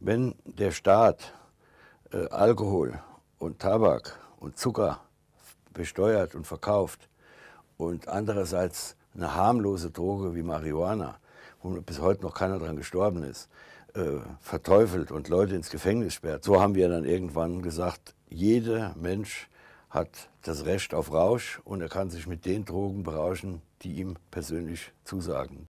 Wenn der Staat äh, Alkohol und Tabak und Zucker besteuert und verkauft und andererseits eine harmlose Droge wie Marihuana, wo bis heute noch keiner dran gestorben ist, äh, verteufelt und Leute ins Gefängnis sperrt, so haben wir dann irgendwann gesagt, jeder Mensch hat das Recht auf Rausch und er kann sich mit den Drogen berauschen, die ihm persönlich zusagen.